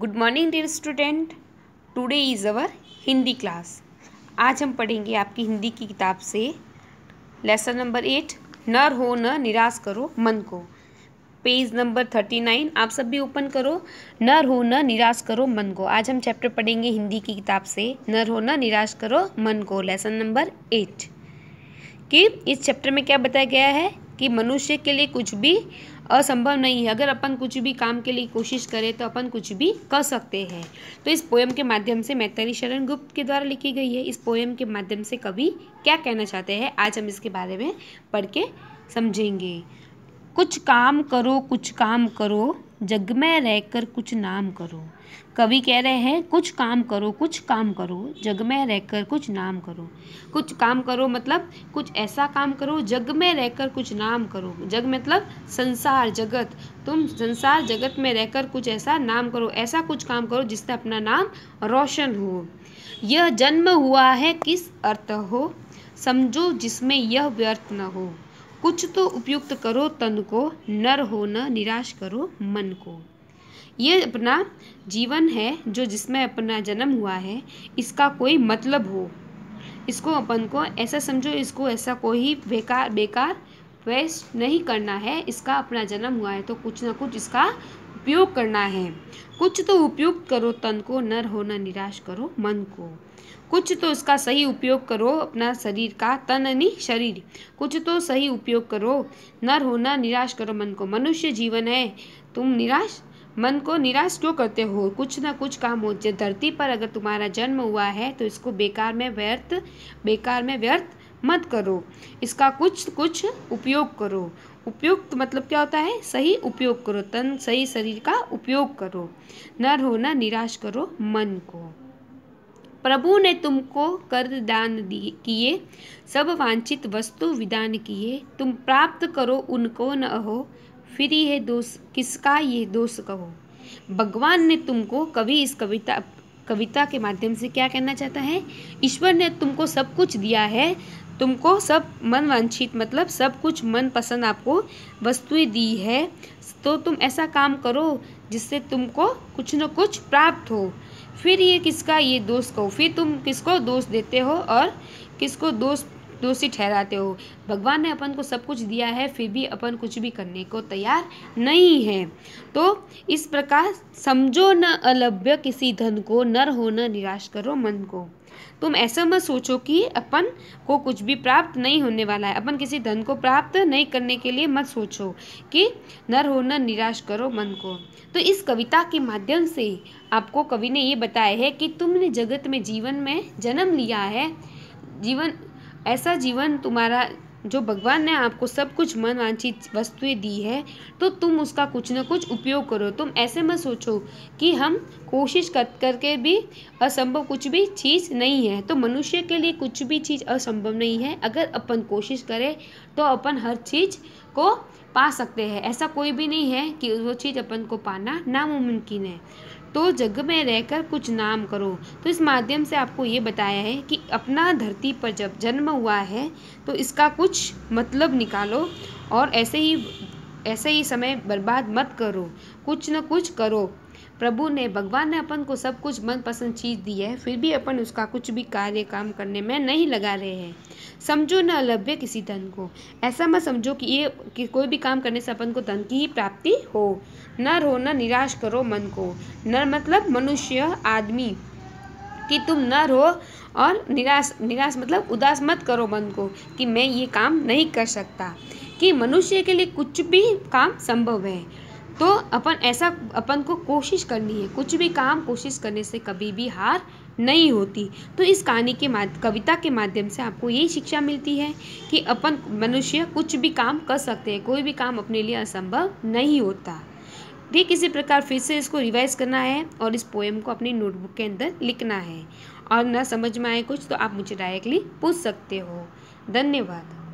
good morning dear student today is our Hindi class आज हम पढ़ेंगे आपकी हिंदी की किताब से लेसन नंबर एट नर हो न निराश करो मन को पेज नंबर थर्टी नाइन आप सब भी ओपन करो नर हो न निराश करो मन को आज हम चैप्टर पढ़ेंगे हिंदी की किताब से नर हो न निराश करो मन को लेसन नंबर एट कि इस चैप्टर में क्या बताया गया है कि मनुष्य के लिए कुछ भी असंभव नहीं है अगर अपन कुछ भी काम के लिए कोशिश करें तो अपन कुछ भी कर सकते हैं तो इस पोएम के माध्यम से मैतरी शरण गुप्त के द्वारा लिखी गई है इस पोएम के माध्यम से कवि क्या कहना चाहते हैं आज हम इसके बारे में पढ़ के समझेंगे कुछ काम करो कुछ काम करो जग में रहकर कुछ नाम करो कवि कह रहे हैं कुछ काम करो कुछ काम करो जग में रहकर कुछ नाम करो कुछ काम करो मतलब कुछ ऐसा काम करो जग में रहकर कुछ नाम करो जग मतलब संसार जगत तुम संसार जगत में रहकर कुछ ऐसा नाम करो ऐसा कुछ काम करो जिससे अपना नाम रोशन हो यह जन्म हुआ है किस अर्थ हो समझो जिसमें यह व्यर्थ न हो कुछ तो उपयुक्त करो तन को नर हो न निराश करो मन को ये अपना जीवन है जो जिसमें अपना जन्म हुआ है इसका कोई मतलब हो इसको अपन को ऐसा समझो इसको ऐसा कोई बेकार बेकार वेस्ट नहीं करना है इसका अपना जन्म हुआ है तो कुछ ना कुछ इसका उपयोग करना है कुछ तो उपयुक्त करो तन को नर होना निराश करो मन को कुछ तो इसका सही उपयोग करो अपना शरीर का तन नहीं शरीर कुछ तो सही उपयोग करो नर होना निराश करो मन को मनुष्य जीवन है तुम निराश मन को निराश क्यों करते हो कुछ ना कुछ काम हो धरती पर अगर तुम्हारा जन्म हुआ है तो इसको बेकार में व्यर्थ बेकार में व्यर्थ मत करो इसका कुछ कुछ उपयोग करो उपयुक्त मतलब क्या होता है सही उपयोग करो तन सही शरीर का उपयोग करो नर हो ना निराश करो मन को प्रभु ने तुमको कर दान दिए किए सब वांछित वस्तु विदान किए तुम प्राप्त करो उनको न हो फिर यह दोष किसका ये दोष कहो भगवान ने तुमको कभी इस कविता कविता के माध्यम से क्या कहना चाहता है ईश्वर ने तुमको सब कुछ दिया है तुमको सब मन वांछित मतलब सब कुछ मन पसंद आपको वस्तुएं दी है तो तुम ऐसा काम करो जिससे तुमको कुछ न कुछ प्राप्त हो फिर ये किसका ये दोष कहो फिर तुम किसको दोष देते हो और किसको दोष दोषी ठहराते हो भगवान ने अपन को सब कुछ दिया है फिर भी अपन कुछ भी करने को तैयार नहीं है तो इस प्रकार समझो न अलभ्य किसी धन को नर हो न निराश करो मन को तुम ऐसा मत सोचो कि अपन को कुछ भी प्राप्त नहीं होने वाला है अपन किसी धन को प्राप्त नहीं करने के लिए मत सोचो कि नर हो न निराश करो मन को तो इस कविता के माध्यम से आपको कवि ने ये बताया है कि तुमने जगत में जीवन में जन्म लिया है जीवन ऐसा जीवन तुम्हारा जो भगवान ने आपको सब कुछ मन वांछित वस्तुएं दी है तो तुम उसका कुछ ना कुछ उपयोग करो तुम ऐसे मत सोचो कि हम कोशिश कर करके भी असंभव कुछ भी चीज़ नहीं है तो मनुष्य के लिए कुछ भी चीज़ असंभव नहीं है अगर अपन कोशिश करें तो अपन हर चीज़ को पा सकते हैं ऐसा कोई भी नहीं है कि वो चीज़ अपन को पाना नामुमकिन है तो जग में रहकर कुछ नाम करो तो इस माध्यम से आपको ये बताया है कि अपना धरती पर जब जन्म हुआ है तो इसका कुछ मतलब निकालो और ऐसे ही ऐसे ही समय बर्बाद मत करो कुछ न कुछ करो प्रभु ने भगवान ने अपन को सब कुछ मनपसंद चीज़ दी है फिर भी अपन उसका कुछ भी कार्य काम करने में नहीं लगा रहे हैं समझो न अलभ्य किसी धन को ऐसा मत समझो कि ये कि कोई भी काम करने से अपन को धन की ही प्राप्ति हो न रो न निराश करो मन को न मतलब मनुष्य आदमी कि तुम न रो और निराश निराश मतलब उदास मत करो मन को कि मैं ये काम नहीं कर सकता कि मनुष्य के लिए कुछ भी काम संभव है तो अपन ऐसा अपन को कोशिश करनी है कुछ भी काम कोशिश करने से कभी भी हार नहीं होती तो इस कहानी के माध कविता के माध्यम से आपको यही शिक्षा मिलती है कि अपन मनुष्य कुछ भी काम कर सकते हैं कोई भी काम अपने लिए असंभव नहीं होता ठीक इसी प्रकार फिर से इसको रिवाइज करना है और इस पोएम को अपनी नोटबुक के अंदर लिखना है और ना समझ में आए कुछ तो आप मुझे डायरेक्टली पूछ सकते हो धन्यवाद